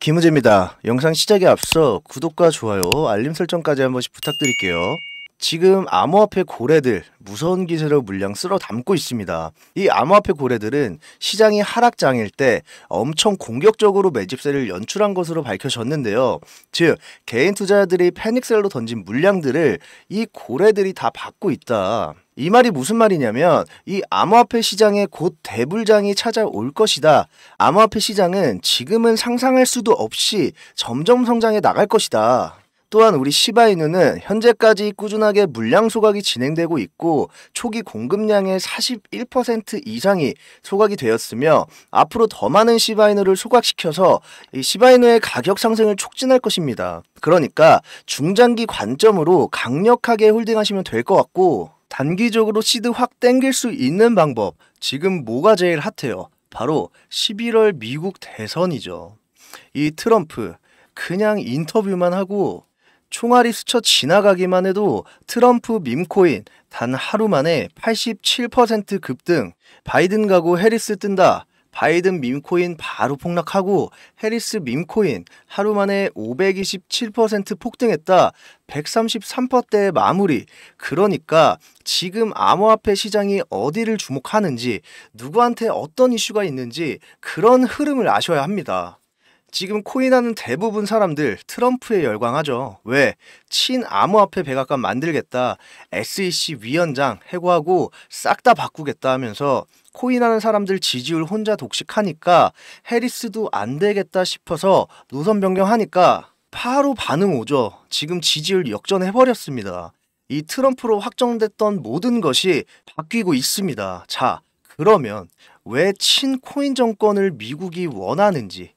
김우재입니다. 영상 시작에 앞서 구독과 좋아요, 알림 설정까지 한 번씩 부탁드릴게요. 지금 암호화폐 고래들 무서운 기세로 물량 쓸어 담고 있습니다. 이 암호화폐 고래들은 시장이 하락장일 때 엄청 공격적으로 매집세를 연출한 것으로 밝혀졌는데요. 즉 개인 투자자들이 패닉셀로 던진 물량들을 이 고래들이 다 받고 있다. 이 말이 무슨 말이냐면 이 암호화폐 시장에 곧 대불장이 찾아올 것이다. 암호화폐 시장은 지금은 상상할 수도 없이 점점 성장해 나갈 것이다. 또한 우리 시바이누는 현재까지 꾸준하게 물량 소각이 진행되고 있고 초기 공급량의 41% 이상이 소각이 되었으며 앞으로 더 많은 시바이누를 소각시켜서 시바이누의 가격 상승을 촉진할 것입니다. 그러니까 중장기 관점으로 강력하게 홀딩하시면 될 것 같고 단기적으로 시드 확 땡길 수 있는 방법 지금 뭐가 제일 핫해요? 바로 11월 미국 대선이죠. 이 트럼프 그냥 인터뷰만 하고 총알이 스쳐 지나가기만 해도 트럼프 밈코인 단 하루 만에 87% 급등, 바이든 가구 해리스 뜬다, 바이든 밈코인 바로 폭락하고 해리스 밈코인 하루 만에 527% 폭등했다. 133%대 마무리. 그러니까 지금 암호화폐 시장이 어디를 주목하는지, 누구한테 어떤 이슈가 있는지 그런 흐름을 아셔야 합니다. 지금 코인하는 대부분 사람들 트럼프에 열광하죠. 왜? 친암호화폐 백악관 만들겠다, SEC 위원장 해고하고 싹 다 바꾸겠다 하면서 코인하는 사람들 지지율 혼자 독식하니까 해리스도 안 되겠다 싶어서 노선 변경하니까 바로 반응 오죠. 지금 지지율 역전해버렸습니다. 이 트럼프로 확정됐던 모든 것이 바뀌고 있습니다. 자, 그러면 왜 친코인 정권을 미국이 원하는지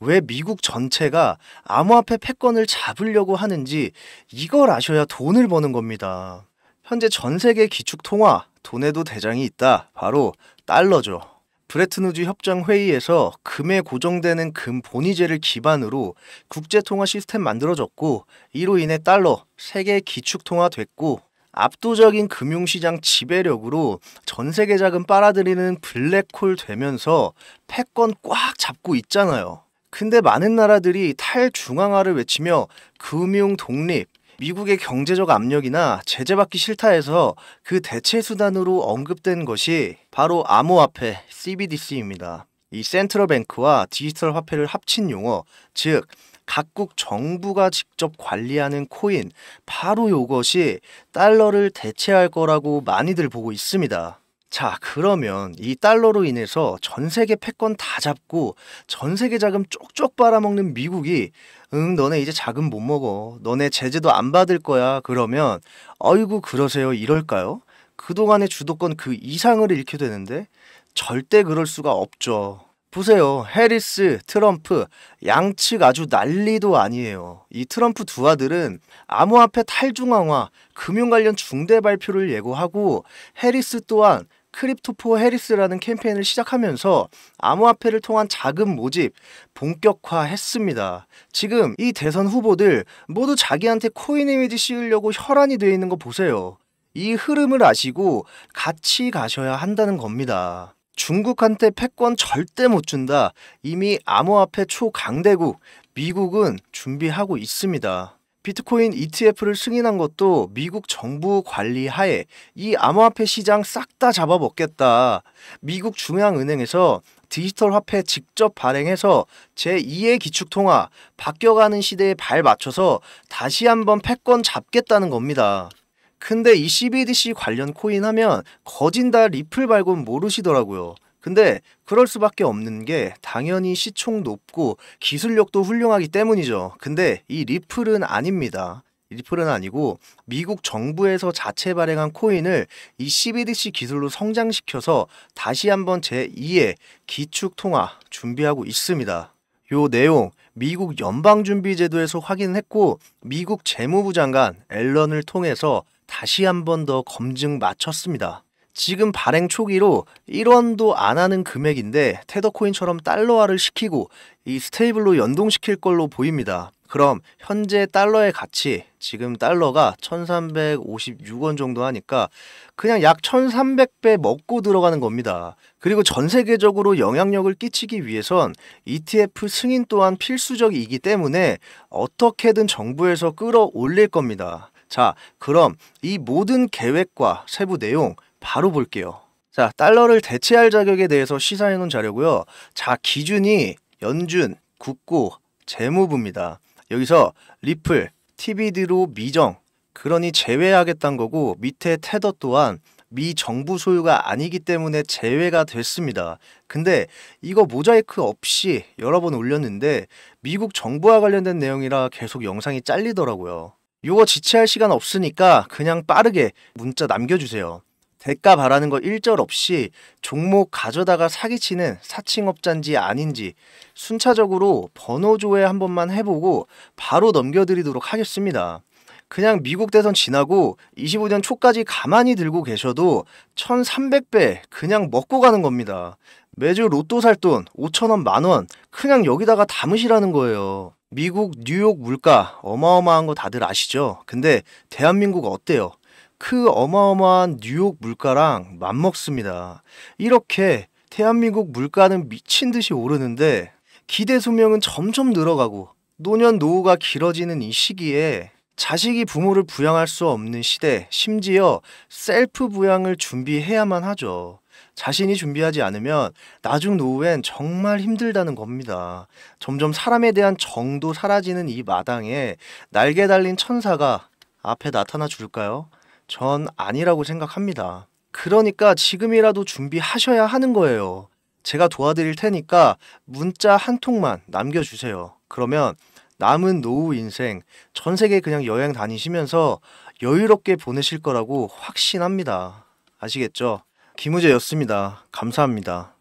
왜 미국 전체가 암호화폐 패권을 잡으려고 하는지 이걸 아셔야 돈을 버는 겁니다. 현재 전 세계 기축 통화 돈에도 대장이 있다. 바로 달러죠. 브레트누즈 협정 회의에서 금에 고정되는 금 본위제를 기반으로 국제통화 시스템 만들어졌고 이로 인해 달러 세계 기축통화 됐고 압도적인 금융시장 지배력으로 전 세계 자금 빨아들이는 블랙홀 되면서 패권 꽉 잡고 있잖아요. 근데 많은 나라들이 탈중앙화를 외치며 금융 독립, 미국의 경제적 압력이나 제재받기 싫다 해서 그 대체 수단으로 언급된 것이 바로 암호화폐 CBDC입니다. 이 센트럴뱅크와 디지털 화폐를 합친 용어, 즉 각국 정부가 직접 관리하는 코인, 바로 이것이 달러를 대체할 거라고 많이들 보고 있습니다. 자, 그러면 이 달러로 인해서 전 세계 패권 다 잡고 전 세계 자금 쪽쪽 빨아먹는 미국이 응, 너네 이제 자금 못 먹어. 너네 제재도 안 받을 거야. 그러면 어이구 그러세요. 이럴까요? 그동안의 주도권 그 이상을 잃게 되는데 절대 그럴 수가 없죠. 보세요. 해리스, 트럼프 양측 아주 난리도 아니에요. 이 트럼프 두 아들은 암호화폐 탈중앙화, 금융 관련 중대 발표를 예고하고 해리스 또한 크립토포 해리스라는 캠페인을 시작하면서 암호화폐를 통한 자금 모집 본격화했습니다. 지금 이 대선 후보들 모두 자기한테 코인 이미지 씌우려고 혈안이 되어 있는 거 보세요. 이 흐름을 아시고 같이 가셔야 한다는 겁니다. 중국한테 패권 절대 못 준다. 이미 암호화폐 초강대국 미국은 준비하고 있습니다. 비트코인 ETF를 승인한 것도 미국 정부 관리 하에 이 암호화폐 시장 싹 다 잡아먹겠다. 미국 중앙은행에서 디지털 화폐 직접 발행해서 제2의 기축통화 바뀌어가는 시대에 발 맞춰서 다시 한번 패권 잡겠다는 겁니다. 근데 이 CBDC 관련 코인 하면 거진 다 리플 말곤 모르시더라고요. 근데 그럴 수밖에 없는 게 당연히 시총 높고 기술력도 훌륭하기 때문이죠. 근데 이 리플은 아닙니다. 리플은 아니고 미국 정부에서 자체 발행한 코인을 이 CBDC 기술로 성장시켜서 다시 한번 제2의 기축통화 준비하고 있습니다. 요 내용 미국 연방준비제도에서 확인했고 미국 재무부 장관 앨런을 통해서 다시 한 번 더 검증 마쳤습니다. 지금 발행 초기로 1원도 안 하는 금액인데 테더코인처럼 달러화를 시키고 이 스테이블로 연동시킬 걸로 보입니다. 그럼 현재 달러의 가치 지금 달러가 1356원 정도 하니까 그냥 약 1300배 먹고 들어가는 겁니다. 그리고 전 세계적으로 영향력을 끼치기 위해선 ETF 승인 또한 필수적이기 때문에 어떻게든 정부에서 끌어올릴 겁니다. 자, 그럼 이 모든 계획과 세부 내용 바로 볼게요. 자, 달러를 대체할 자격에 대해서 시사해 놓은 자료고요. 자, 기준이 연준, 국고, 재무부입니다. 여기서 리플, TBD로 미정, 그러니 제외하겠다는 거고 밑에 테더 또한 미 정부 소유가 아니기 때문에 제외가 됐습니다. 근데 이거 모자이크 없이 여러 번 올렸는데 미국 정부와 관련된 내용이라 계속 영상이 잘리더라고요. 요거 지체할 시간 없으니까 그냥 빠르게 문자 남겨주세요. 대가 바라는 거 일절 없이 종목 가져다가 사기치는 사칭업자인지 아닌지 순차적으로 번호 조회 한 번만 해보고 바로 넘겨드리도록 하겠습니다. 그냥 미국 대선 지나고 25년 초까지 가만히 들고 계셔도 1300배 그냥 먹고 가는 겁니다. 매주 로또 살 돈 5천원 만원 그냥 여기다가 담으시라는 거예요. 미국 뉴욕 물가 어마어마한 거 다들 아시죠? 근데 대한민국 어때요? 그 어마어마한 뉴욕 물가랑 맞먹습니다. 이렇게 대한민국 물가는 미친 듯이 오르는데 기대 수명은 점점 늘어가고 노년 노후가 길어지는 이 시기에 자식이 부모를 부양할 수 없는 시대, 심지어 셀프 부양을 준비해야만 하죠. 자신이 준비하지 않으면 나중 노후엔 정말 힘들다는 겁니다. 점점 사람에 대한 정도 사라지는 이 마당에 날개 달린 천사가 앞에 나타나 줄까요? 전 아니라고 생각합니다. 그러니까 지금이라도 준비하셔야 하는 거예요. 제가 도와드릴 테니까 문자 한 통만 남겨주세요. 그러면 남은 노후 인생 전 세계 그냥 여행 다니시면서 여유롭게 보내실 거라고 확신합니다. 아시겠죠? 김우재였습니다. 감사합니다.